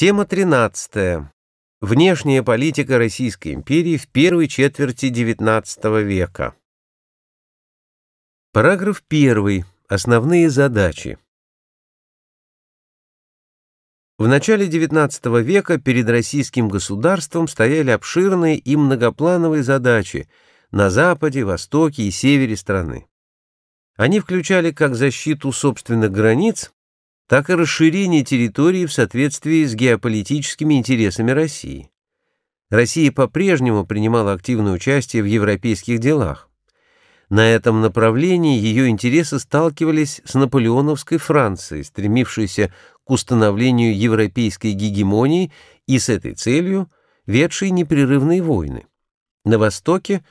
Тема 13. Внешняя политика Российской империи в первой четверти XIX века. Параграф 1. Основные задачи. В начале XIX века перед российским государством стояли обширные и многоплановые задачи на западе, востоке и севере страны. Они включали как защиту собственных границ, так и расширение территории в соответствии с геополитическими интересами России. Россия по-прежнему принимала активное участие в европейских делах. На этом направлении ее интересы сталкивались с наполеоновской Францией, стремившейся к установлению европейской гегемонии и с этой целью ведшей непрерывные войны. На Востоке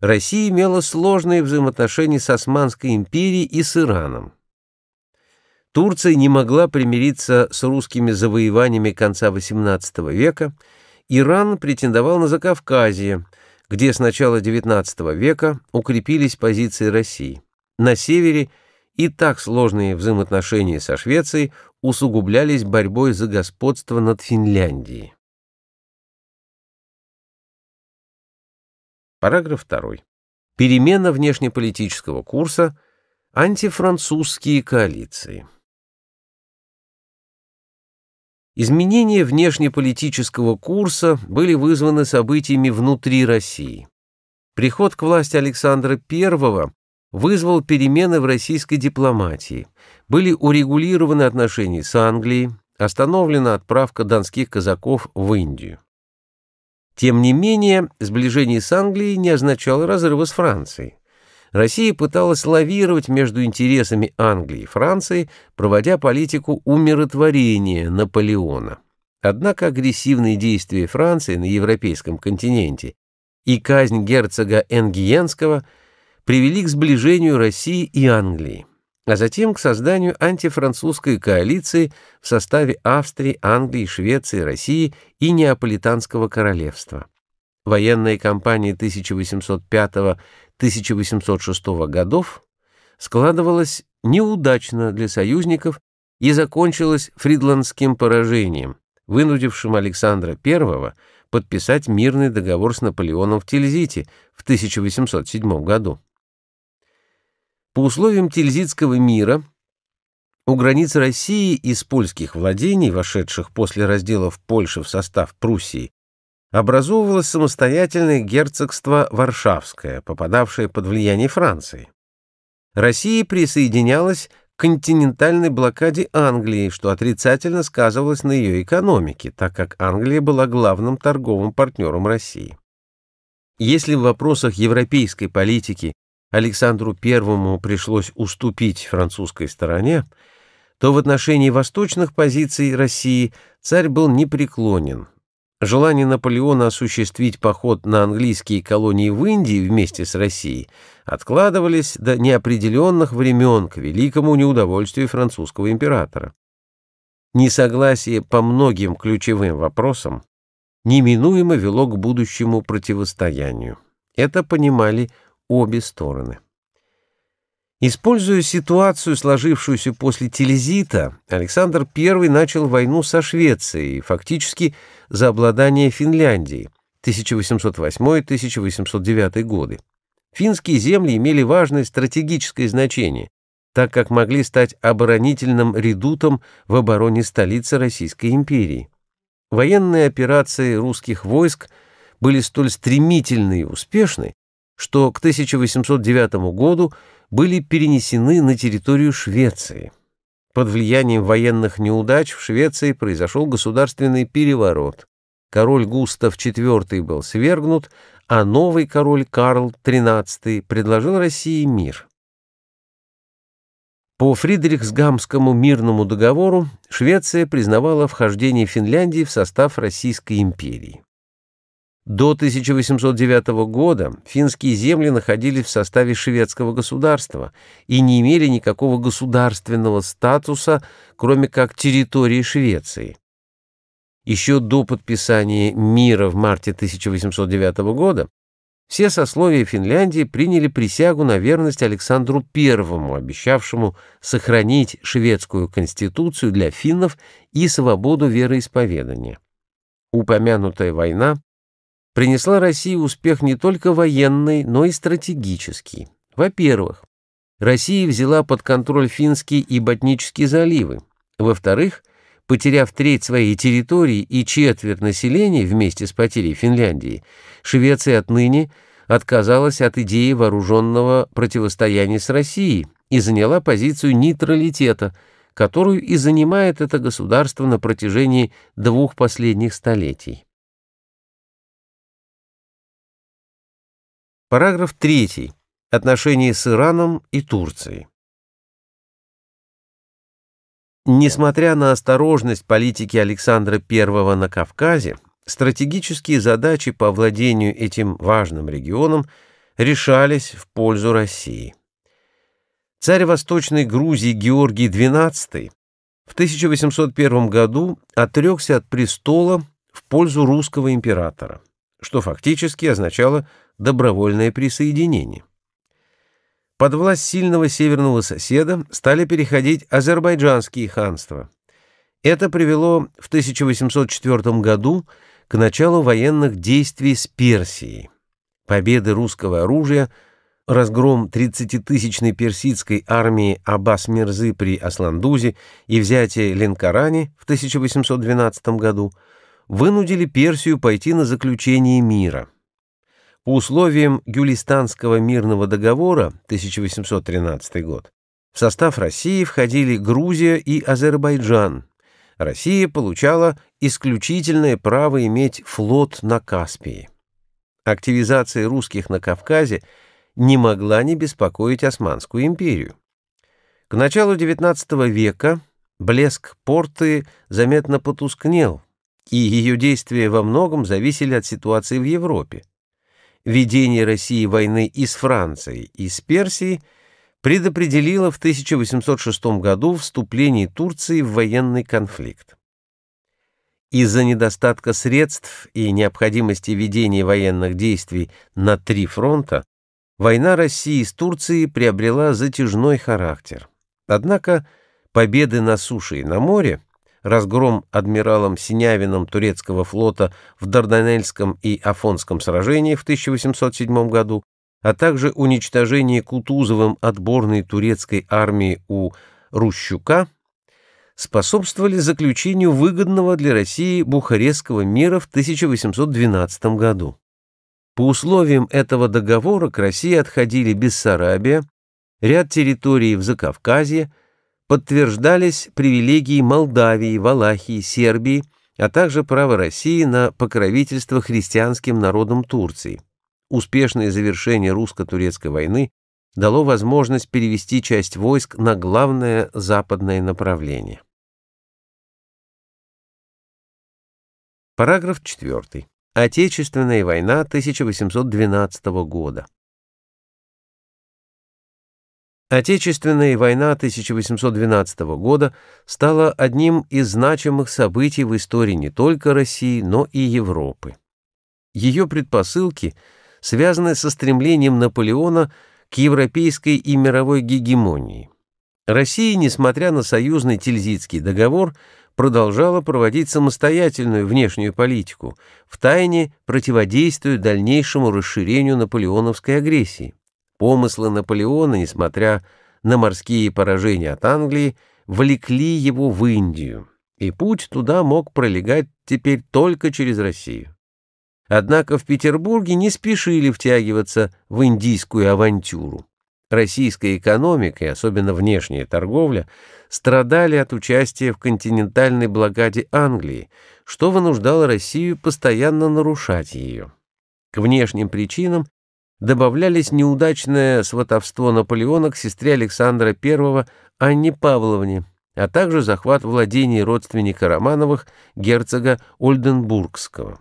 Россия имела сложные взаимоотношения с Османской империей и с Ираном. Турция не могла примириться с русскими завоеваниями конца XVIII века, Иран претендовал на Закавказье, где с начала XIX века укрепились позиции России. На севере и так сложные взаимоотношения со Швецией усугублялись борьбой за господство над Финляндией. Параграф 2. Перемена внешнеполитического курса – антифранцузские коалиции. Изменения внешнеполитического курса были вызваны событиями внутри России. Приход к власти Александра I вызвал перемены в российской дипломатии. Были урегулированы отношения с Англией, остановлена отправка донских казаков в Индию. Тем не менее, сближение с Англией не означало разрыва с Францией. Россия пыталась лавировать между интересами Англии и Франции, проводя политику умиротворения Наполеона. Однако агрессивные действия Франции на европейском континенте и казнь герцога Энгиенского привели к сближению России и Англии, а затем к созданию антифранцузской коалиции в составе Австрии, Англии, Швеции, России и Неаполитанского королевства. Военные кампании 1805 года. 1806 годов складывалась неудачно для союзников и закончилась фридландским поражением, вынудившим Александра I подписать мирный договор с Наполеоном в Тильзите в 1807 году. По условиям Тильзитского мира у границ России из польских владений, вошедших после разделов Польши в состав Пруссии, образовывалось самостоятельное герцогство Варшавское, попадавшее под влияние Франции. Россия присоединялась к континентальной блокаде Англии, что отрицательно сказывалось на ее экономике, так как Англия была главным торговым партнером России. Если в вопросах европейской политики Александру I пришлось уступить французской стороне, то в отношении восточных позиций России царь был непреклонен, Желание Наполеона осуществить поход на английские колонии в Индии вместе с Россией откладывались до неопределенных времен к великому неудовольствию французского императора. Несогласие по многим ключевым вопросам неминуемо вело к будущему противостоянию. Это понимали обе стороны. Используя ситуацию, сложившуюся после Телезита, Александр I начал войну со Швецией, фактически за обладание Финляндии 1808-1809 годы. Финские земли имели важное стратегическое значение, так как могли стать оборонительным редутом в обороне столицы Российской империи. Военные операции русских войск были столь стремительны и успешны, что к 1809 году были перенесены на территорию Швеции. Под влиянием военных неудач в Швеции произошел государственный переворот. Король Густав IV был свергнут, а новый король Карл XIII предложил России мир. По Фридрихсгамскому мирному договору Швеция признавала вхождение Финляндии в состав Российской империи. До 1809 года финские земли находились в составе шведского государства и не имели никакого государственного статуса, кроме как территории Швеции. Еще до подписания мира в марте 1809 года все сословия Финляндии приняли присягу на верность Александру I, обещавшему сохранить шведскую конституцию для финнов и свободу вероисповедания. Упомянутая война принесла России успех не только военный, но и стратегический. Во-первых, Россия взяла под контроль финские и ботнические заливы. Во-вторых, потеряв треть своей территории и четверть населения вместе с потерей Финляндии, Швеция отныне отказалась от идеи вооруженного противостояния с Россией и заняла позицию нейтралитета, которую и занимает это государство на протяжении двух последних столетий. Параграф 3. Отношения с Ираном и Турцией. Несмотря на осторожность политики Александра I на Кавказе, стратегические задачи по владению этим важным регионом решались в пользу России. Царь Восточной Грузии Георгий XII в 1801 году отрекся от престола в пользу русского императора что фактически означало добровольное присоединение. Под власть сильного северного соседа стали переходить азербайджанские ханства. Это привело в 1804 году к началу военных действий с Персией. Победы русского оружия, разгром 30-тысячной персидской армии Аббас-Мирзы при Асландузе и взятие Ленкарани в 1812 году – вынудили Персию пойти на заключение мира. По условиям Гюлистанского мирного договора 1813 год в состав России входили Грузия и Азербайджан. Россия получала исключительное право иметь флот на Каспии. Активизация русских на Кавказе не могла не беспокоить Османскую империю. К началу XIX века блеск порты заметно потускнел – и ее действия во многом зависели от ситуации в Европе. Ведение России войны и с Францией, и с Персией предопределило в 1806 году вступление Турции в военный конфликт. Из-за недостатка средств и необходимости ведения военных действий на три фронта война России с Турцией приобрела затяжной характер. Однако победы на суше и на море – разгром адмиралом Синявином турецкого флота в Дарданельском и Афонском сражении в 1807 году, а также уничтожение Кутузовым отборной турецкой армии у Рущука, способствовали заключению выгодного для России Бухарестского мира в 1812 году. По условиям этого договора к России отходили Бессарабия, ряд территорий в Закавказье, подтверждались привилегии Молдавии, Валахии, Сербии, а также право России на покровительство христианским народам Турции. Успешное завершение русско-турецкой войны дало возможность перевести часть войск на главное западное направление. Параграф 4. Отечественная война 1812 года. Отечественная война 1812 года стала одним из значимых событий в истории не только России, но и Европы. Ее предпосылки связаны со стремлением Наполеона к европейской и мировой гегемонии. Россия, несмотря на союзный Тильзитский договор, продолжала проводить самостоятельную внешнюю политику, втайне противодействуя дальнейшему расширению наполеоновской агрессии. Помыслы Наполеона, несмотря на морские поражения от Англии, влекли его в Индию, и путь туда мог пролегать теперь только через Россию. Однако в Петербурге не спешили втягиваться в индийскую авантюру. Российская экономика, и особенно внешняя торговля, страдали от участия в континентальной блокаде Англии, что вынуждало Россию постоянно нарушать ее. К внешним причинам добавлялись неудачное сватовство Наполеона к сестре Александра I Анне Павловне, а также захват владений родственника Романовых, герцога Ольденбургского.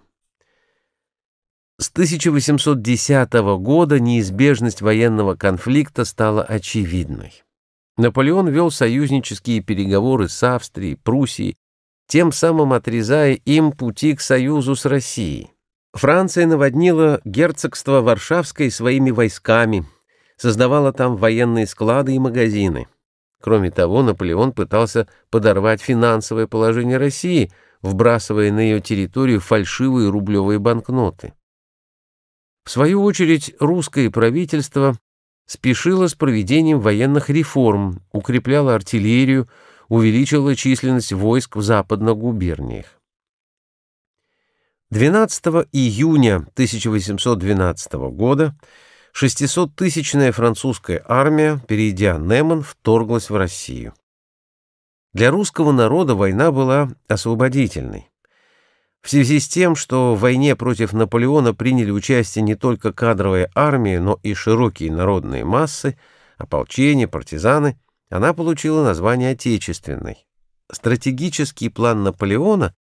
С 1810 года неизбежность военного конфликта стала очевидной. Наполеон вел союзнические переговоры с Австрией, Пруссией, тем самым отрезая им пути к союзу с Россией. Франция наводнила герцогство Варшавское своими войсками, создавала там военные склады и магазины. Кроме того, Наполеон пытался подорвать финансовое положение России, вбрасывая на ее территорию фальшивые рублевые банкноты. В свою очередь, русское правительство спешило с проведением военных реформ, укрепляло артиллерию, увеличило численность войск в западных губерниях. 12 июня 1812 года 600-тысячная французская армия, перейдя Неман, вторглась в Россию. Для русского народа война была освободительной. В связи с тем, что в войне против Наполеона приняли участие не только кадровые армии, но и широкие народные массы, ополчение, партизаны, она получила название «Отечественной». Стратегический план Наполеона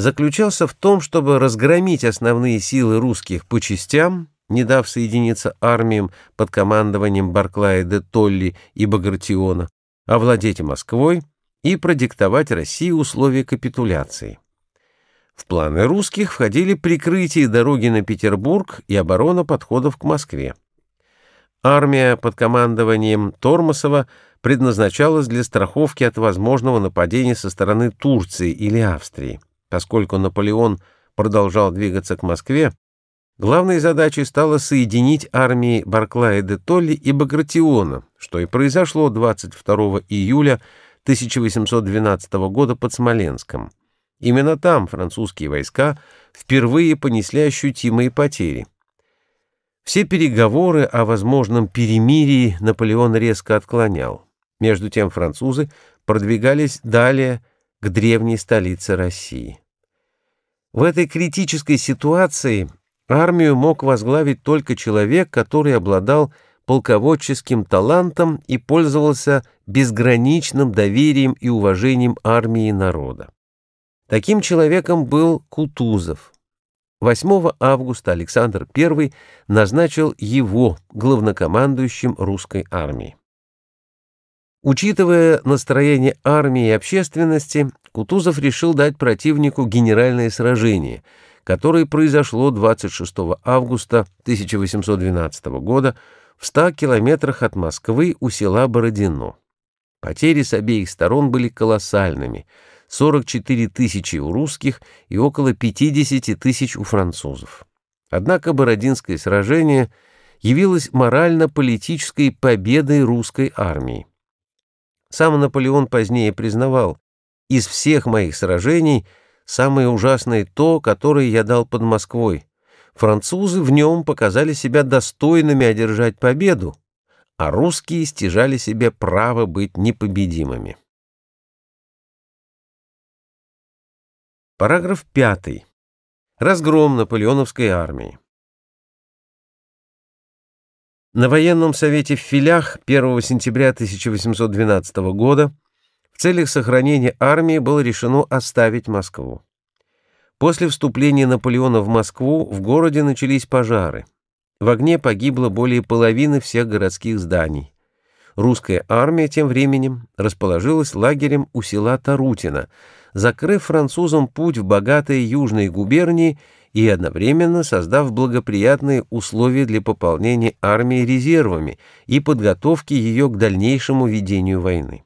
заключался в том, чтобы разгромить основные силы русских по частям, не дав соединиться армиям под командованием Барклая де Толли и Багратиона, овладеть Москвой и продиктовать России условия капитуляции. В планы русских входили прикрытие дороги на Петербург и оборона подходов к Москве. Армия под командованием Тормосова предназначалась для страховки от возможного нападения со стороны Турции или Австрии. Поскольку Наполеон продолжал двигаться к Москве, главной задачей стало соединить армии Барклая де Толли и Багратиона, что и произошло 22 июля 1812 года под Смоленском. Именно там французские войска впервые понесли ощутимые потери. Все переговоры о возможном перемирии Наполеон резко отклонял. Между тем французы продвигались далее к древней столице России. В этой критической ситуации армию мог возглавить только человек, который обладал полководческим талантом и пользовался безграничным доверием и уважением армии и народа. Таким человеком был Кутузов. 8 августа Александр I назначил его главнокомандующим русской армии. Учитывая настроение армии и общественности, Кутузов решил дать противнику генеральное сражение, которое произошло 26 августа 1812 года в 100 километрах от Москвы у села Бородино. Потери с обеих сторон были колоссальными – 44 тысячи у русских и около 50 тысяч у французов. Однако Бородинское сражение явилось морально-политической победой русской армии. Сам Наполеон позднее признавал, из всех моих сражений самое ужасное то, которое я дал под Москвой. Французы в нем показали себя достойными одержать победу, а русские стяжали себе право быть непобедимыми. Параграф 5. Разгром наполеоновской армии. На военном совете в Филях 1 сентября 1812 года в целях сохранения армии было решено оставить Москву. После вступления Наполеона в Москву в городе начались пожары. В огне погибло более половины всех городских зданий. Русская армия тем временем расположилась лагерем у села Тарутино, закрыв французам путь в богатые южные губернии и одновременно создав благоприятные условия для пополнения армии резервами и подготовки ее к дальнейшему ведению войны.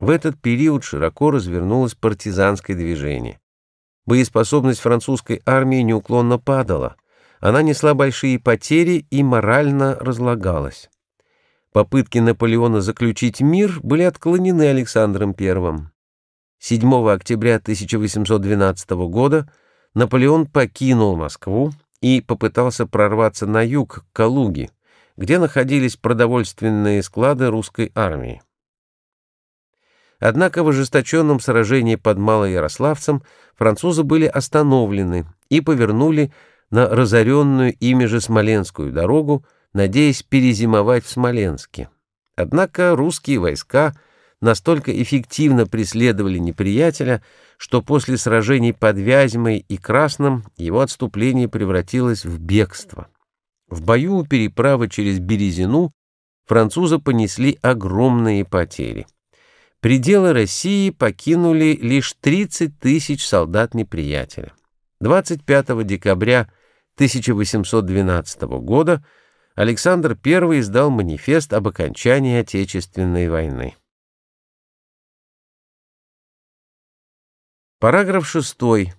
В этот период широко развернулось партизанское движение. Боеспособность французской армии неуклонно падала. Она несла большие потери и морально разлагалась. Попытки Наполеона заключить мир были отклонены Александром I. 7 октября 1812 года – Наполеон покинул Москву и попытался прорваться на юг, к Калуге, где находились продовольственные склады русской армии. Однако в ожесточенном сражении под Малоярославцем французы были остановлены и повернули на разоренную ими же Смоленскую дорогу, надеясь перезимовать в Смоленске. Однако русские войска – настолько эффективно преследовали неприятеля, что после сражений под Вязьмой и Красным его отступление превратилось в бегство. В бою у переправы через Березину французы понесли огромные потери. Пределы России покинули лишь 30 тысяч солдат неприятеля. 25 декабря 1812 года Александр I издал манифест об окончании Отечественной войны. Параграф 6.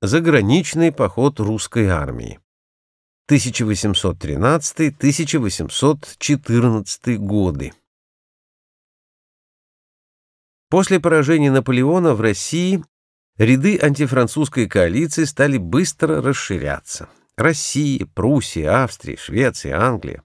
Заграничный поход русской армии. 1813-1814 годы. После поражения Наполеона в России ряды антифранцузской коалиции стали быстро расширяться. Россия, Пруссия, Австрия, Швеция, Англия.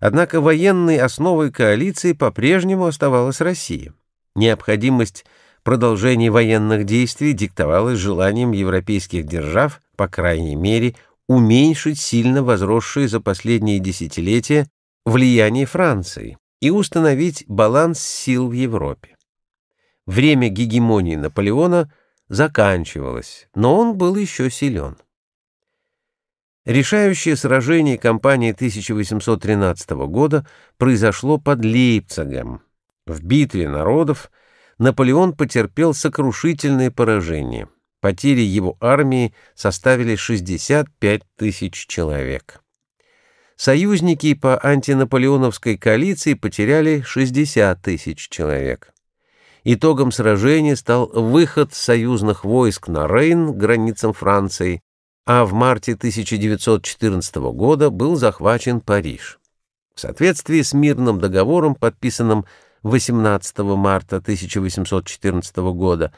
Однако военной основой коалиции по-прежнему оставалась Россия. Необходимость продолжение военных действий диктовалось желанием европейских держав, по крайней мере, уменьшить сильно возросшие за последние десятилетия влияние Франции и установить баланс сил в Европе. Время гегемонии Наполеона заканчивалось, но он был еще силен. Решающее сражение кампании 1813 года произошло под Лейпцигом. В битве народов Наполеон потерпел сокрушительное поражение. Потери его армии составили 65 тысяч человек. Союзники по антинаполеоновской коалиции потеряли 60 тысяч человек. Итогом сражения стал выход союзных войск на Рейн границам Франции, а в марте 1914 года был захвачен Париж. В соответствии с мирным договором, подписанным 18 марта 1814 года,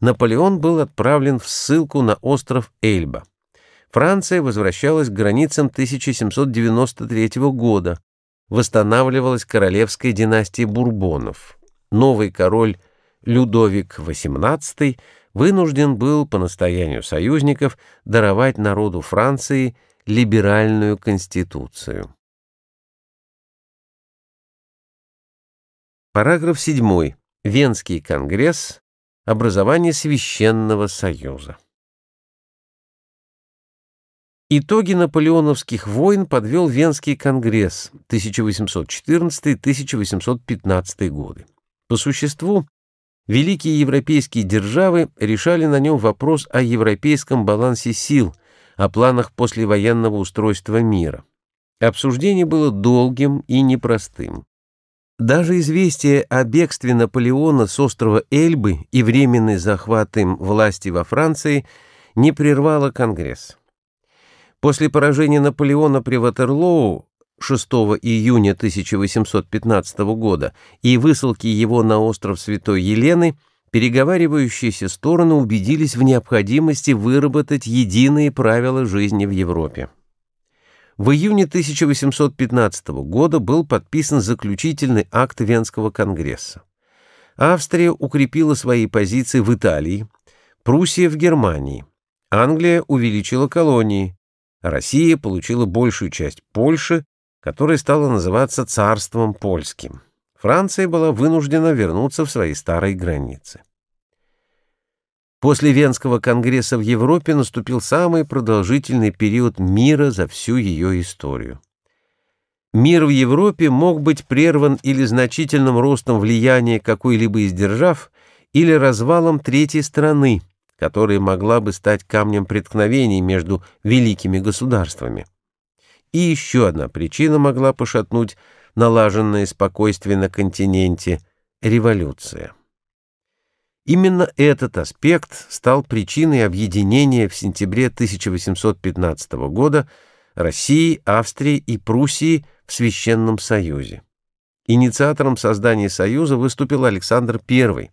Наполеон был отправлен в ссылку на остров Эльба. Франция возвращалась к границам 1793 года, восстанавливалась королевская династия Бурбонов. Новый король Людовик XVIII вынужден был по настоянию союзников даровать народу Франции либеральную конституцию. Параграф 7. Венский конгресс. Образование Священного Союза. Итоги наполеоновских войн подвел Венский конгресс 1814-1815 годы. По существу, великие европейские державы решали на нем вопрос о европейском балансе сил, о планах послевоенного устройства мира. Обсуждение было долгим и непростым. Даже известие о бегстве Наполеона с острова Эльбы и временный захват им власти во Франции не прервало Конгресс. После поражения Наполеона при Ватерлоу 6 июня 1815 года и высылки его на остров Святой Елены переговаривающиеся стороны убедились в необходимости выработать единые правила жизни в Европе. В июне 1815 года был подписан заключительный акт Венского конгресса. Австрия укрепила свои позиции в Италии, Пруссия в Германии, Англия увеличила колонии, Россия получила большую часть Польши, которая стала называться царством польским. Франция была вынуждена вернуться в свои старые границы. После Венского конгресса в Европе наступил самый продолжительный период мира за всю ее историю. Мир в Европе мог быть прерван или значительным ростом влияния какой-либо из держав, или развалом третьей страны, которая могла бы стать камнем преткновений между великими государствами. И еще одна причина могла пошатнуть налаженное спокойствие на континенте – революция. Именно этот аспект стал причиной объединения в сентябре 1815 года России, Австрии и Пруссии в Священном Союзе. Инициатором создания Союза выступил Александр I.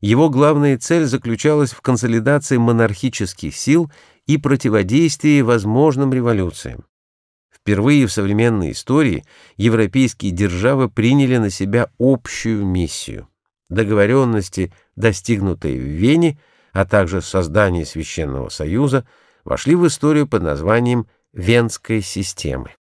Его главная цель заключалась в консолидации монархических сил и противодействии возможным революциям. Впервые в современной истории европейские державы приняли на себя общую миссию договоренности, достигнутые в Вене, а также создание Священного Союза, вошли в историю под названием «Венской системы».